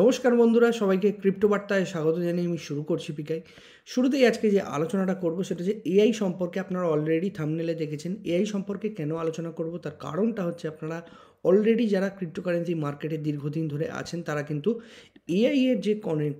নমস্কার বন্ধুরা সবাইকে ক্রিপ্টো বার্তায় স্বাগত জানিয়ে আমি শুরু করছি পিকাই শুরুতেই আজকে যে আলোচনাটা করব সেটা যে এআই সম্পর্কে আপনারা অলরেডি থামনেলে দেখেছেন এআই সম্পর্কে কেন আলোচনা করব তার কারণটা হচ্ছে আপনারা অলরেডি যারা ক্রিপ্টোকারেন্সি মার্কেটে দীর্ঘদিন ধরে আছেন তারা কিন্তু এআই এর যে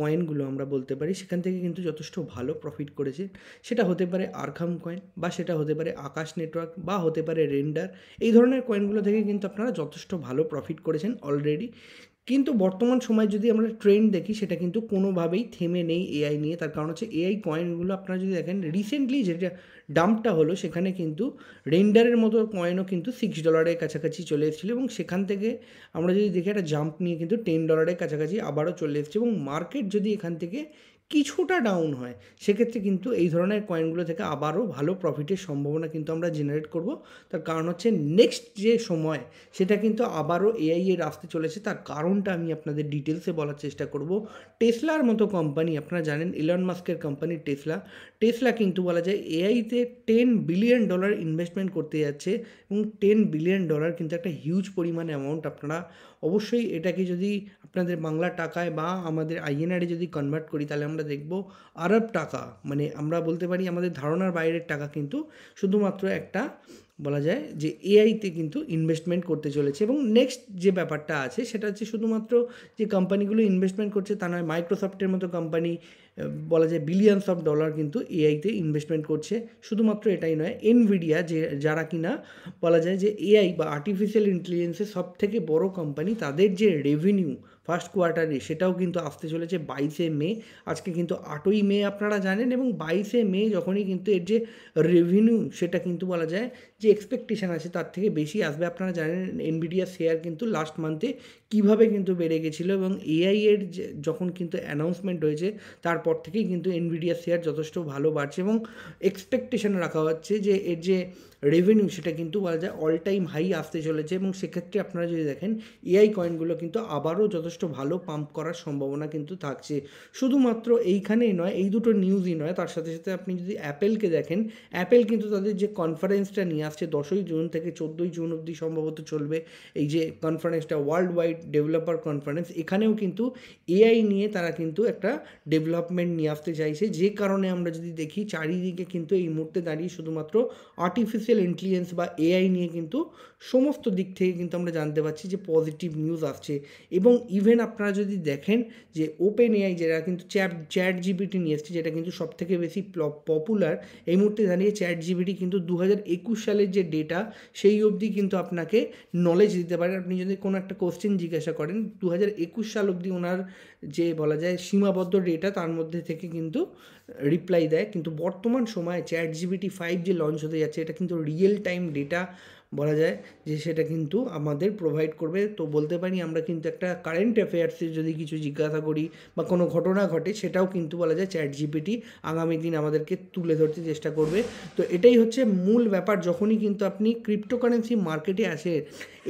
কয়েনগুলো আমরা বলতে পারি সেখান থেকে কিন্তু যথেষ্ট ভালো প্রফিট করেছে সেটা হতে পারে আরখাম কয়েন বা সেটা হতে পারে আকাশ নেটওয়ার্ক বা হতে পারে রেন্ডার এই ধরনের কয়েনগুলো থেকে কিন্তু আপনারা যথেষ্ট ভালো প্রফিট করেছেন অলরেডি কিন্তু বর্তমান সময়ে যদি আমরা ট্রেন্ড দেখি সেটা কিন্তু কোনোভাবেই থেমে নেই এআই নিয়ে তার কারণ হচ্ছে এআই কয়েনগুলো আপনারা যদি দেখেন রিসেন্টলি যেটা ডাম্পটা হলো সেখানে কিন্তু রেন্ডারের মতো কয়েনও কিন্তু সিক্স ডলারের কাছাকাছি চলে এসেছিলো এবং সেখান থেকে আমরা যদি দেখি একটা জাম্প নিয়ে কিন্তু টেন ডলারের কাছাকাছি আবারও চলে এসেছে এবং মার্কেট যদি এখান থেকে কিছুটা ডাউন হয় সেক্ষেত্রে কিন্তু এই ধরনের কয়েনগুলো থেকে আবারও ভালো প্রফিটের সম্ভাবনা কিন্তু আমরা জেনারেট করব তার কারণ হচ্ছে নেক্সট যে সময় সেটা কিন্তু আবারও এআই এর আসতে চলেছে তার কারণটা আমি আপনাদের ডিটেলসে বলার চেষ্টা করব টেসলার মতো কোম্পানি আপনারা জানেন ইলন মাস্কের কোম্পানি টেসলা টেসলা কিন্তু বলা যায় এআইতে টেন বিলিয়ন ডলার ইনভেস্টমেন্ট করতে যাচ্ছে এবং টেন বিলিয়ন ডলার কিন্তু একটা হিউজ পরিমাণ অ্যামাউন্ট আপনারা অবশ্যই এটাকে যদি আপনাদের বাংলা টাকায় বা আমাদের আইএনআরে যদি কনভার্ট করি তাহলে আমরা দেখব আরব টাকা মানে আমরা বলতে পারি আমাদের ধারণার বাইরের টাকা কিন্তু শুধুমাত্র একটা বলা যায় যে এআইতে কিন্তু ইনভেস্টমেন্ট করতে চলেছে এবং নেক্সট যে ব্যাপারটা আছে সেটা হচ্ছে শুধুমাত্র যে কোম্পানিগুলো ইনভেস্টমেন্ট করছে তা নয় মাইক্রোসফটের মতো কোম্পানি বলা যায় বিলিয়নস অফ ডলার কিন্তু এআইতে ইনভেস্টমেন্ট করছে শুধুমাত্র এটাই নয় এনভিডিয়া যে যারা কিনা বলা যায় যে এআই বা আর্টিফিশিয়াল ইন্টেলিজেন্সের সব থেকে বড় কোম্পানি তাদের যে রেভিনিউ ফার্স্ট কোয়ার্টারে সেটাও কিন্তু আসতে চলেছে বাইশে মে আজকে কিন্তু আটই মে আপনারা জানেন এবং বাইশে মে যখনই কিন্তু এর যে রেভিনিউ সেটা কিন্তু বলা যায় যে এক্সপেকটেশান আছে তার থেকে বেশি আসবে আপনারা জানেন এনবিডিয়া শেয়ার কিন্তু লাস্ট মান্থে কীভাবে কিন্তু বেড়ে গেছিলো এবং এআই এর যখন কিন্তু অ্যানাউন্সমেন্ট হয়েছে তারপর থেকেই কিন্তু এনবিডিয়া শেয়ার যথেষ্ট ভালো বাড়ছে এবং এক্সপেকটেশান রাখা হচ্ছে যে এর যে রেভিনিউ সেটা কিন্তু বলা যায় অল টাইম হাই আসতে চলেছে এবং সেক্ষেত্রে আপনারা যদি দেখেন এআই কয়েনগুলো কিন্তু আবারও যথেষ্ট ভালো পাম্প করার সম্ভাবনা কিন্তু থাকছে শুধুমাত্র এইখানেই নয় এই দুটো নিউজই নয় তার সাথে সাথে আপনি যদি অ্যাপেলকে দেখেন অ্যাপেল কিন্তু তাদের যে কনফারেন্সটা নিয়ে আসছে দশই জুন থেকে চোদ্দোই জুন অবধি সম্ভবত চলবে এই যে কনফারেন্সটা ওয়ার্ল্ড ওয়াইড ডেভেলপার কনফারেন্স এখানেও কিন্তু এআই নিয়ে তারা কিন্তু একটা ডেভেলপমেন্ট নিয়ে আসতে চাইছে যে কারণে আমরা যদি দেখি চারিদিকে কিন্তু এই মুহূর্তে দাঁড়িয়ে শুধুমাত্র আর্টিফিশিয়াল ইন্টেলিজেন্স বা এআই নিয়ে কিন্তু সমস্ত দিক থেকে কিন্তু আমরা জানতে পারছি যে পজিটিভ নিউজ আসছে এবং ইভেন আপনারা যদি দেখেন যে ওপেন এআই যেটা কিন্তু চ্যাট চ্যাট জিবিটি নিয়ে এসছে যেটা কিন্তু সবথেকে বেশি পপুলার এই মুহূর্তে দাঁড়িয়ে চ্যাট জিবিটি কিন্তু দু হাজার একুশ সালে সালের যে ডেটা সেই অবধি কিন্তু আপনাকে নলেজ দিতে পারেন আপনি যদি কোনো একটা কোশ্চেন জিজ্ঞাসা করেন দু হাজার একুশ সাল অবধি ওনার যে বলা যায় সীমাবদ্ধ ডেটা তার মধ্যে থেকে কিন্তু রিপ্লাই দেয় কিন্তু বর্তমান সময়ে চ্যাট জিবিটি ফাইভ যে লঞ্চ হতে যাচ্ছে এটা কিন্তু রিয়েল টাইম ডেটা বলা যায় যে সেটা কিন্তু আমাদের প্রোভাইড করবে তো বলতে পারি আমরা কিন্তু একটা কারেন্ট অ্যাফেয়ার্সের যদি কিছু জিজ্ঞাসা করি বা কোনো ঘটনা ঘটে সেটাও কিন্তু বলা যায় চ্যাট জিপিটি আগামী দিন আমাদেরকে তুলে ধরতে চেষ্টা করবে তো এটাই হচ্ছে মূল ব্যাপার যখনই কিন্তু আপনি ক্রিপ্টোকারেন্সি মার্কেটে আসে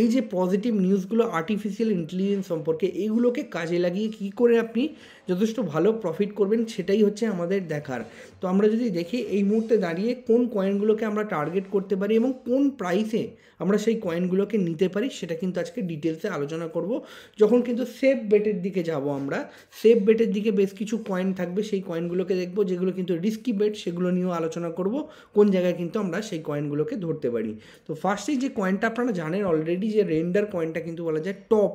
এই যে পজিটিভ নিউজগুলো আর্টিফিশিয়াল ইন্টেলিজেন্স সম্পর্কে এইগুলোকে কাজে লাগিয়ে কী করে আপনি যথেষ্ট ভালো প্রফিট করবেন সেটাই হচ্ছে আমাদের দেখার তো আমরা যদি দেখি এই মুহূর্তে দাঁড়িয়ে কোন কয়েনগুলোকে আমরা টার্গেট করতে পারি এবং কোন প্রাইসে আমরা সেই কয়েনগুলোকে নিতে পারি সেটা কিন্তু আজকে ডিটেলসে আলোচনা করব যখন কিন্তু সেফ বেটের দিকে যাব আমরা সেফ বেটের দিকে বেশ কিছু কয়েন থাকবে সেই কয়েনগুলোকে দেখব যেগুলো কিন্তু রিস্কি বেট সেগুলো নিয়েও আলোচনা করব কোন জায়গায় কিন্তু আমরা সেই কয়েনগুলোকে ধরতে পারি তো ফার্স্টেই যে কয়েনটা আপনারা জানেন অলরেডি যে রেন্ডার কয়েনটা কিন্তু বলা যায় টপ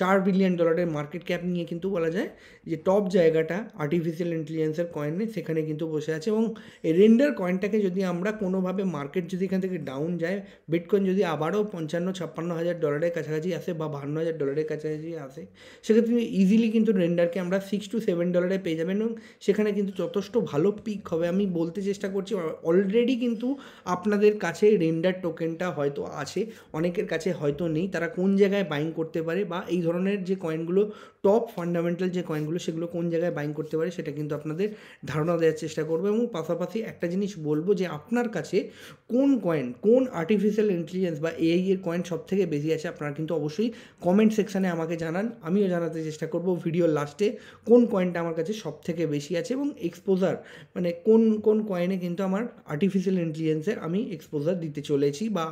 চার বিলিয়ন ডলারের মার্কেট ক্যাপ নিয়ে কিন্তু বলা যায় যে টপ জায়গাটা আর্টিফিশিয়াল ইন্টেলিজেন্সের কয়েনে সেখানে কিন্তু বসে আছে এবং এই রেন্ডার কয়েনটাকে যদি আমরা কোনোভাবে মার্কেট যদি এখান থেকে ডাউন যায় বিটকয়েন যদি আবারও পঞ্চান্ন ছাপ্পান্ন হাজার ডলারের কাছাকাছি আসে বা বাহান্ন হাজার ডলারের কাছাকাছি আসে সেক্ষেত্রে ইজিলি কিন্তু রেন্ডারকে আমরা সিক্স টু সেভেন ডলারে পেয়ে যাবেন এবং সেখানে কিন্তু যথেষ্ট ভালো পিক হবে আমি বলতে চেষ্টা করছি অলরেডি কিন্তু আপনাদের কাছে রেন্ডার টোকেনটা হয়তো আছে অনেকের কাছে হয়তো নেই তারা কোন জায়গায় বাইং করতে পারে বা এই ধরনের যে কয়েনগুলো টপ ফান্ডামেন্টাল যে কয়েনগুলো সেগুলো কোন জায়গায় বাইং করতে পারে সেটা কিন্তু আপনাদের ধারণা দেওয়ার চেষ্টা করবো এবং পাশাপাশি একটা জিনিস বলবো যে আপনার কাছে কোন কয়েন কোন আর্টিফিশিয়াল ইন্টেলিজেন্স বা এআই এর কয়েন সব থেকে বেশি আছে আপনারা কিন্তু অবশ্যই কমেন্ট সেকশানে আমাকে জানান আমিও জানাতে চেষ্টা করব ভিডিও লাস্টে কোন কয়েনটা আমার কাছে সব থেকে বেশি আছে এবং এক্সপোজার মানে কোন কোন কয়েনে কিন্তু আমার আর্টিফিশিয়াল ইন্টেলিজেন্সের আমি এক্সপোজার দিতে চলেছি বা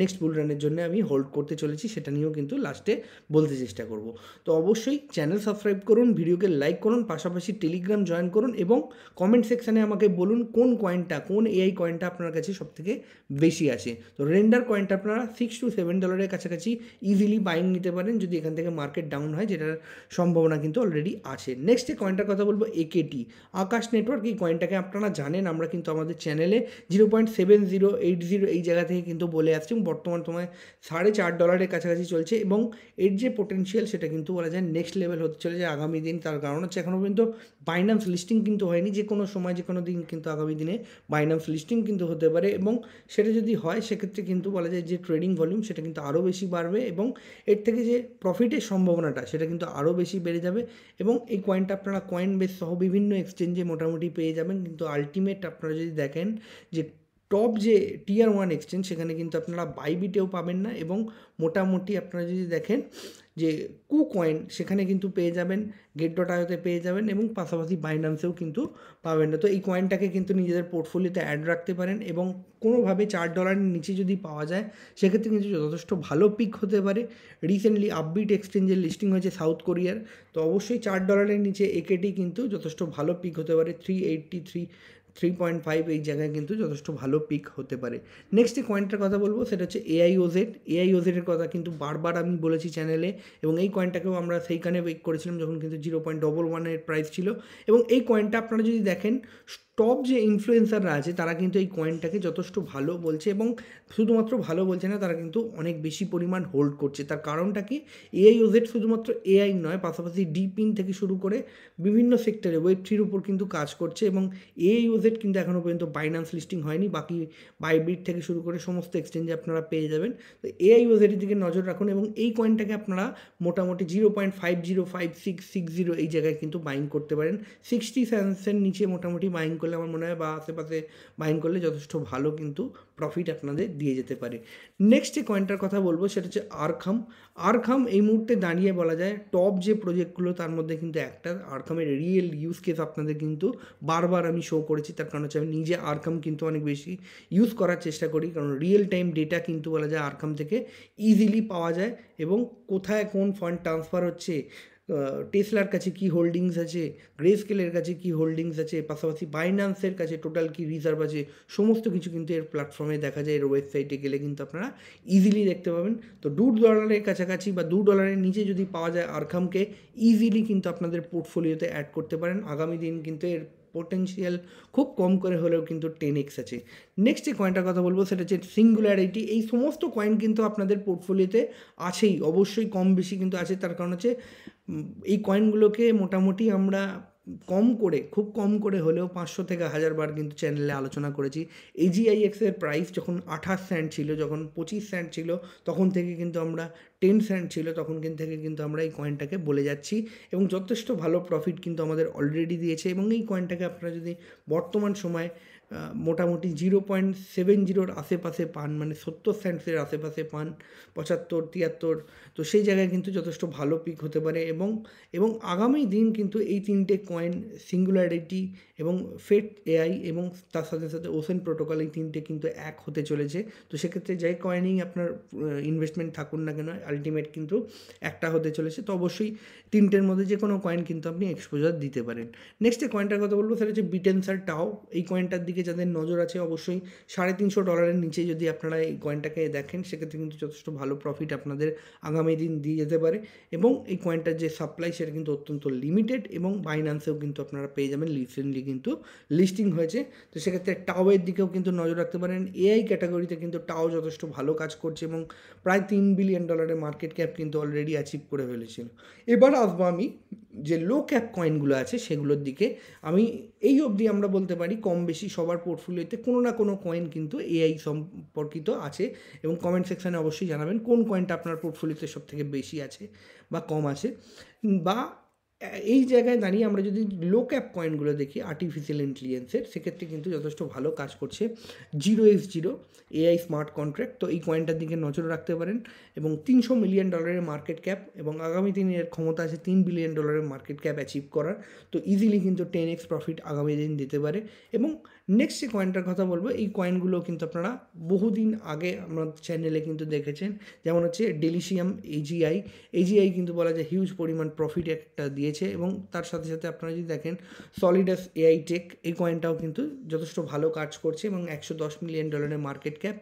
নেক্সট বুলরানের জন্য আমি হোল্ড করতে চলেছি সেটা নিয়েও কিন্তু লাস্টে বলতে চেষ্টা করব তো অবশ্যই চ্যানেল সাবস্ক্রাইব করুন ভিডিওকে লাইক করুন পাশাপাশি টেলিগ্রাম জয়েন করুন এবং কমেন্ট সেকশানে আমাকে বলুন কোন কয়েনটা কোন এআই কয়েনটা আপনার কাছে সবথেকে বেশি আছে তো রেন্ডার কয়েনটা আপনারা সিক্স টু সেভেন ডলারের কাছাকাছি ইজিলি বাইং নিতে পারেন যদি এখান থেকে মার্কেট ডাউন হয় যেটার সম্ভাবনা কিন্তু অলরেডি আছে নেক্সট যে কয়েনটার কথা বলবো একেটি আকাশ নেটওয়ার্ক এই কয়েনটাকে আপনারা জানেন আমরা কিন্তু আমাদের চ্যানেলে zero point seven zero eight zero এই জায়গা থেকে কিন্তু বলে আসছি বর্তমান সময় সাড়ে চার ডলারের কাছাকাছি চলছে এবং এর যে পোটেনশিয়াল সেটা কিন্তু বলা যায় নেক্সট নেক্সট লেভেল হতে চলেছে আগামী দিন তার কারণ হচ্ছে এখনও পর্যন্ত বাইনান্স লিস্টিং কিন্তু হয়নি যে কোনো সময় যে কোনো দিন কিন্তু আগামী দিনে বাইনান্স লিস্টিং কিন্তু হতে পারে এবং সেটা যদি হয় সেক্ষেত্রে কিন্তু বলা যায় যে ট্রেডিং ভলিউম সেটা কিন্তু আরও বেশি বাড়বে এবং এর থেকে যে প্রফিটের সম্ভাবনাটা সেটা কিন্তু আরও বেশি বেড়ে যাবে এবং এই কয়েনটা আপনারা কয়েন বেস সহ বিভিন্ন এক্সচেঞ্জে মোটামুটি পেয়ে যাবেন কিন্তু আলটিমেট আপনারা যদি দেখেন যে টপ যে টিয়ার ওয়ান এক্সচেঞ্জ সেখানে কিন্তু আপনারা বাইবিটেও পাবেন না এবং মোটামুটি আপনারা যদি দেখেন যে কুকয়েন সেখানে কিন্তু পেয়ে যাবেন গেট ডট আয়োতে পেয়ে যাবেন এবং পাশাপাশি বাইন্যান্সেও কিন্তু পাবেন না তো এই কয়েনটাকে কিন্তু নিজেদের পোর্টফোলিওতে অ্যাড রাখতে পারেন এবং কোনোভাবে চার ডলারের নিচে যদি পাওয়া যায় সেক্ষেত্রে কিন্তু যথেষ্ট ভালো পিক হতে পারে রিসেন্টলি আপবিট এক্সচেঞ্জের লিস্টিং হয়েছে সাউথ কোরিয়ার তো অবশ্যই চার ডলারের নিচে একেটি কিন্তু যথেষ্ট ভালো পিক হতে পারে three eighty three three point five এই জায়গায় কিন্তু যথেষ্ট ভালো পিক হতে পারে নেক্সট যে কয়েনটার কথা বলবো সেটা হচ্ছে এআই ওজেডের কথা কিন্তু বারবার আমি বলেছি চ্যানেলে এবং এই কয়েনটাকেও আমরা সেইখানে বেক করেছিলাম যখন কিন্তু জিরো পয়েন্ট ডবল ওয়ানের প্রাইস ছিল এবং এই কয়েনটা আপনারা যদি দেখেন টপ যে ইনফ্লুয়েন্সাররা আছে তারা কিন্তু এই কয়েনটাকে যথেষ্ট ভালো বলছে এবং শুধুমাত্র ভালো বলছে না তারা কিন্তু অনেক বেশি পরিমাণ হোল্ড করছে তার কারণটা কি এআই ওজেড শুধুমাত্র এআই নয় পাশাপাশি ডিপিন থেকে শুরু করে বিভিন্ন সেক্টরে ওয়েব থ্রির উপর কিন্তু কাজ করছে এবং এআই ওজেড কিন্তু এখনও পর্যন্ত বাইন্যান্স লিস্টিং হয়নি বাকি বাইব্রিড থেকে শুরু করে সমস্ত এক্সচেঞ্জে আপনারা পেয়ে যাবেন তো এআই ওজেডের দিকে নজর রাখুন এবং এই কয়েনটাকে আপনারা মোটামুটি zero point five zero five six six zero এই জায়গায় কিন্তু বাইং করতে পারেন সিক্সটি সেভেন নিচে মোটামুটি বাইং করলে আমার মনে হয় বা আশেপাশে বাইন করলে যথেষ্ট ভালো কিন্তু প্রফিট আপনাদের দিয়ে যেতে পারে নেক্সট যে কয়েনটার কথা বলবো সেটা হচ্ছে আরখাম আরখাম এই মুহূর্তে দাঁড়িয়ে বলা যায় টপ যে প্রজেক্টগুলো তার মধ্যে কিন্তু একটা আরখামের রিয়েল ইউজ কেস আপনাদের কিন্তু বারবার আমি শো করেছি তার কারণ হচ্ছে আমি নিজে আরখাম কিন্তু অনেক বেশি ইউজ করার চেষ্টা করি কারণ রিয়েল টাইম ডেটা কিন্তু বলা যায় আরখাম থেকে ইজিলি পাওয়া যায় এবং কোথায় কোন ফান্ড ট্রান্সফার হচ্ছে টেসলার কাছে কি হোল্ডিংস আছে গ্রেস্কেলের কাছে কি হোল্ডিংস আছে পাশাপাশি বাইন্যান্সের কাছে টোটাল কি রিজার্ভ আছে সমস্ত কিছু কিন্তু এর প্ল্যাটফর্মে দেখা যায় এর ওয়েবসাইটে গেলে কিন্তু আপনারা ইজিলি দেখতে পাবেন তো দু ডলারের কাছাকাছি বা দু ডলারের নিচে যদি পাওয়া যায় আরখামকে ইজিলি কিন্তু আপনাদের পোর্টফোলিওতে অ্যাড করতে পারেন আগামী দিন কিন্তু এর পোটেন্সিয়াল খুব কম করে হলেও কিন্তু টেন এক্স আছে নেক্সট যে কয়েনটার কথা বলবো সেটা হচ্ছে সিঙ্গুলারিটি এই সমস্ত কয়েন কিন্তু আপনাদের পোর্টফোলিওতে আছেই অবশ্যই কম বেশি কিন্তু আছে তার কারণ হচ্ছে এই কয়েনগুলোকে মোটামুটি আমরা কম করে খুব কম করে হলেও পাঁচশো থেকে হাজার বার কিন্তু চ্যানেলে আলোচনা করেছি এজিআইএক্সের প্রাইস যখন আঠাশ সেন্ট ছিল যখন পঁচিশ সেন্ট ছিল তখন থেকে কিন্তু আমরা টেন সেন্ট ছিল তখন কিন্তু থেকে কিন্তু আমরা এই কয়েনটাকে বলে যাচ্ছি এবং যথেষ্ট ভালো প্রফিট কিন্তু আমাদের অলরেডি দিয়েছে এবং এই কয়েনটাকে আপনারা যদি বর্তমান সময়ে মোটামুটি জিরো পয়েন্ট সেভেন জিরোর আশেপাশে পান মানে সত্তর সেন্টসের আশেপাশে পান পঁচাত্তর তিয়াত্তর তো সেই জায়গায় কিন্তু যথেষ্ট ভালো পিক হতে পারে এবং এবং আগামী দিন কিন্তু এই তিনটে কয়েন সিঙ্গুলারিটি এবং ফেট এআই এবং তার সাথে সাথে ওসেন প্রোটোকল এই তিনটে কিন্তু এক হতে চলেছে তো সেক্ষেত্রে যাই কয়েনিং আপনার ইনভেস্টমেন্ট থাকুন না কেন আলটিমেট কিন্তু একটা হতে চলেছে তো অবশ্যই তিনটের মধ্যে যে কোনো কয়েন কিন্তু আপনি এক্সপোজার দিতে পারেন নেক্সট যে কয়েনটার কথা বলবো সেটা হচ্ছে বিটেনসার টাও এই কয়েনটার দিকে দিকে যাদের নজর আছে অবশ্যই সাড়ে তিনশো ডলারের নিচে যদি আপনারা এই কয়েনটাকে দেখেন সেক্ষেত্রে কিন্তু যথেষ্ট ভালো প্রফিট আপনাদের আগামী দিন দিয়ে যেতে পারে এবং এই কয়েনটার যে সাপ্লাই সেটা কিন্তু অত্যন্ত লিমিটেড এবং বাইন্যান্সেও কিন্তু আপনারা পেয়ে যাবেন রিসেন্টলি কিন্তু লিস্টিং হয়েছে তো সেক্ষেত্রে টাওয়ের দিকেও কিন্তু নজর রাখতে পারেন এআই ক্যাটাগরিতে কিন্তু টাও যথেষ্ট ভালো কাজ করছে এবং প্রায় তিন বিলিয়ন ডলারের মার্কেট ক্যাপ কিন্তু অলরেডি অ্যাচিভ করে ফেলেছিল এবার আসবো আমি যে লো ক্যাপ কয়েনগুলো আছে সেগুলোর দিকে আমি এই অবধি আমরা বলতে পারি কম বেশি সবার পোর্টফোলিওতে কোনো না কোনো কয়েন কিন্তু এআই সম্পর্কিত আছে এবং কমেন্ট সেকশানে অবশ্যই জানাবেন কোন কয়েনটা আপনার পোর্টফোলিওতে সব থেকে বেশি আছে বা কম আছে বা এই জায়গায় দাঁড়িয়ে আমরা যদি লো ক্যাপ কয়েনগুলো দেখি আর্টিফিশিয়াল ইন্টেলিজেন্সের সেক্ষেত্রে কিন্তু যথেষ্ট ভালো কাজ করছে zero x zero AI smart contract তো এই কয়েনটার দিকে নজর রাখতে পারেন এবং তিনশো মিলিয়ন ডলারের মার্কেট ক্যাপ এবং আগামী দিনে এর ক্ষমতা আছে তিন বিলিয়ন ডলারের মার্কেট ক্যাপ অ্যাচিভ করার তো ইজিলি কিন্তু টেন এক্স প্রফিট আগামী দিন দিতে পারে এবং নেক্সট যে কয়েনটার কথা বলবো এই কয়েনগুলো কিন্তু আপনারা বহুদিন আগে আমরা চ্যানেলে কিন্তু দেখেছেন যেমন হচ্ছে ডেলিশিয়াম এজিআই এজিআই কিন্তু বলা যায় হিউজ পরিমাণ প্রফিট একটা দিয়েছে এবং তার সাথে সাথে আপনারা যদি দেখেন সলিডাস এআই টেক এই কয়েনটাও কিন্তু যথেষ্ট ভালো কাজ করছে এবং একশো দশ মিলিয়ন ডলারের মার্কেট ক্যাপ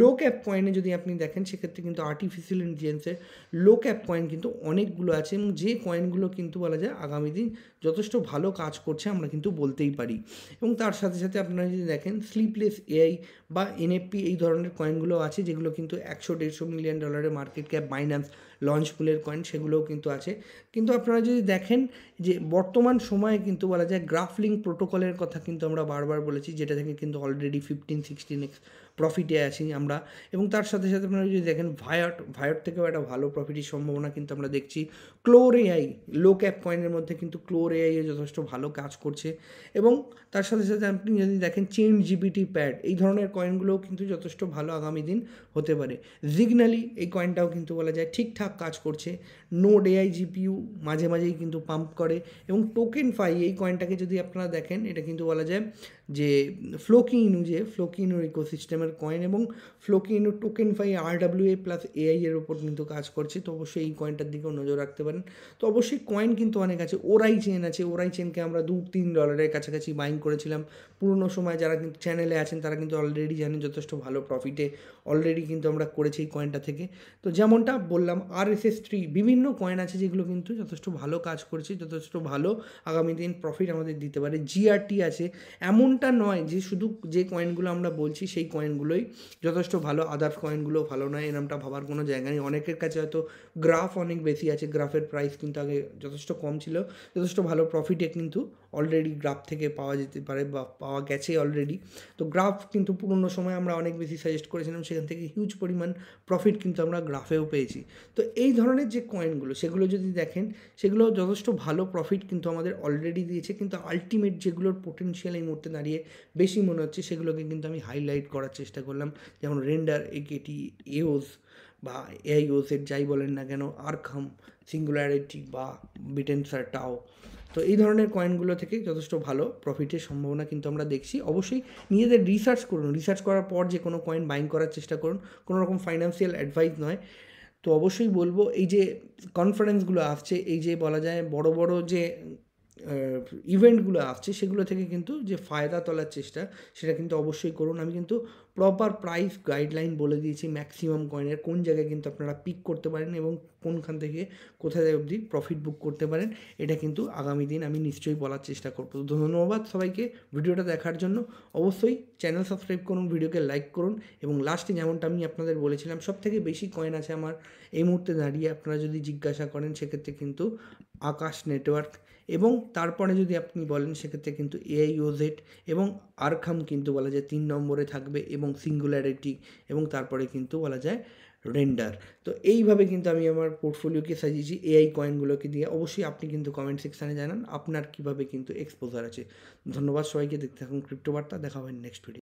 লো ক্যাপ কয়েনে যদি আপনি দেখেন সেক্ষেত্রে কিন্তু আর্টিফিশিয়াল ইন্টেলিজেন্সের লো ক্যাপ কয়েন কিন্তু অনেকগুলো আছে এবং যে কয়েনগুলো কিন্তু বলা যায় আগামী দিন যথেষ্ট ভালো কাজ করছে আমরা কিন্তু বলতেই পারি এবং তার সাথে সাথে আপনারা যদি দেখেন স্লিপলেস এআই বা এনএফপি এই ধরনের কয়েনগুলো আছে যেগুলো কিন্তু একশো দেড়শো মিলিয়ন ডলারের মার্কেট ক্যাপ বাইন্যান্স লঞ্চ পুলের কয়েন সেগুলোও কিন্তু আছে কিন্তু আপনারা যদি দেখেন যে বর্তমান সময়ে কিন্তু বলা যায় গ্রাফলিং প্রোটোকলের কথা কিন্তু আমরা বারবার বলেছি যেটা থেকে কিন্তু অলরেডি ফিফটিন সিক্সটিন এক্স প্রফিটে আছি আমরা এবং তার সাথে সাথে আপনারা যদি দেখেন ভায়ট ভায়ট থেকেও একটা ভালো প্রফিটের সম্ভাবনা কিন্তু আমরা দেখছি ক্লোর এআই লো ক্যাপ কয়েনের মধ্যে কিন্তু ক্লোর এআই যথেষ্ট ভালো কাজ করছে এবং তার সাথে সাথে আপনি যদি দেখেন চেন জিবিটি প্যাড এই ধরনের কয়েনগুলোও কিন্তু যথেষ্ট ভালো আগামী দিন হতে পারে জিগনালি এই কয়েনটাও কিন্তু বলা যায় ঠিকঠাক কাজ করছে নোড এআই জিপিউ মাঝে মাঝেই কিন্তু পাম্প করে এবং টোকেন ফাই এই কয়েনটাকে যদি আপনারা দেখেন এটা কিন্তু বলা যায় যে ফ্লোকি ইনু যে ফ্লোকিনোর ইকোসিস্টেমের কয়েন এবং ইনু টোকেন ফাই আর ডাব্লিউ এ প্লাস এআই এর ওপর কিন্তু কাজ করছে তো অবশ্যই এই কয়েনটার দিকেও নজর রাখতে পারেন তো অবশ্যই কয়েন কিন্তু অনেক আছে ওরাই চেন আছে ওরাই চেনকে আমরা দু তিন ডলারের কাছাকাছি বাইং করেছিলাম পুরনো সময় যারা কিন্তু চ্যানেলে আছেন তারা কিন্তু অলরেডি জানেন যথেষ্ট ভালো প্রফিটে অলরেডি কিন্তু আমরা করেছি এই কয়েনটা থেকে তো যেমনটা বললাম আর এস এস থ্রি বিভিন্ন কয়েন আছে যেগুলো কিন্তু যথেষ্ট ভালো কাজ করছে যথেষ্ট ভালো আগামী দিন প্রফিট আমাদের দিতে পারে জিআরটি আছে এমন এমনটা নয় যে শুধু যে কয়েনগুলো আমরা বলছি সেই কয়েনগুলোই যথেষ্ট ভালো আদার্স কয়েনগুলো ভালো নয় এরমটা ভাবার কোনো জায়গা নেই অনেকের কাছে হয়তো গ্রাফ অনেক বেশি আছে গ্রাফের প্রাইস কিন্তু আগে যথেষ্ট কম ছিল যথেষ্ট ভালো প্রফিটে কিন্তু অলরেডি গ্রাফ থেকে পাওয়া যেতে পারে বা পাওয়া গেছে অলরেডি তো গ্রাফ কিন্তু পুরনো সময় আমরা অনেক বেশি সাজেস্ট করেছিলাম সেখান থেকে হিউজ পরিমাণ প্রফিট কিন্তু আমরা গ্রাফেও পেয়েছি তো এই ধরনের যে কয়েনগুলো সেগুলো যদি দেখেন সেগুলো যথেষ্ট ভালো প্রফিট কিন্তু আমাদের অলরেডি দিয়েছে কিন্তু আলটিমেট যেগুলোর পোটেনশিয়াল এই মুহূর্তে দাঁড়িয়ে বেশি মনে হচ্ছে সেগুলোকে কিন্তু আমি হাইলাইট করার চেষ্টা করলাম যেমন রেন্ডার একেটি এওস বা এআইওসের যাই বলেন না কেন আর্কহাম সিঙ্গুলারিটি বা বিটেনসার টাও তো এই ধরনের কয়েনগুলো থেকে যথেষ্ট ভালো প্রফিটের সম্ভাবনা কিন্তু আমরা দেখছি অবশ্যই নিজেদের রিসার্চ করুন রিসার্চ করার পর যে কোনো কয়েন বাইং করার চেষ্টা করুন কোনো রকম ফাইন্যান্সিয়াল অ্যাডভাইস নয় তো অবশ্যই বলবো এই যে কনফারেন্সগুলো আসছে এই যে বলা যায় বড় বড় যে ইভেন্টগুলো আসছে সেগুলো থেকে কিন্তু যে ফায়দা তোলার চেষ্টা সেটা কিন্তু অবশ্যই করুন আমি কিন্তু প্রপার প্রাইস গাইডলাইন বলে দিয়েছি ম্যাক্সিমাম কয়েনের কোন জায়গায় কিন্তু আপনারা পিক করতে পারেন এবং কোনখান থেকে কোথায় অবধি প্রফিট বুক করতে পারেন এটা কিন্তু আগামী দিন আমি নিশ্চয়ই বলার চেষ্টা করবো ধন্যবাদ সবাইকে ভিডিওটা দেখার জন্য অবশ্যই চ্যানেল সাবস্ক্রাইব করুন ভিডিওকে লাইক করুন এবং লাস্টে যেমনটা আমি আপনাদের বলেছিলাম সব থেকে বেশি কয়েন আছে আমার এই মুহূর্তে দাঁড়িয়ে আপনারা যদি জিজ্ঞাসা করেন সেক্ষেত্রে কিন্তু আকাশ নেটওয়ার্ক এবং তারপরে যদি আপনি বলেন সেক্ষেত্রে কিন্তু এআইওজেড এবং আরখাম কিন্তু বলা যায় তিন নম্বরে থাকবে এবং সিঙ্গুলারিটি এবং তারপরে কিন্তু বলা যায় রেন্ডার তো এইভাবে কিন্তু আমি আমার পোর্টফোলিওকে সাজিয়েছি এআই কয়েনগুলোকে দিয়ে অবশ্যই আপনি কিন্তু কমেন্ট সেকশানে জানান আপনার কীভাবে কিন্তু এক্সপোজার আছে ধন্যবাদ সবাইকে দেখতে থাকুন ক্রিপ্টোবার্তা দেখা হবে নেক্সট ভিডিও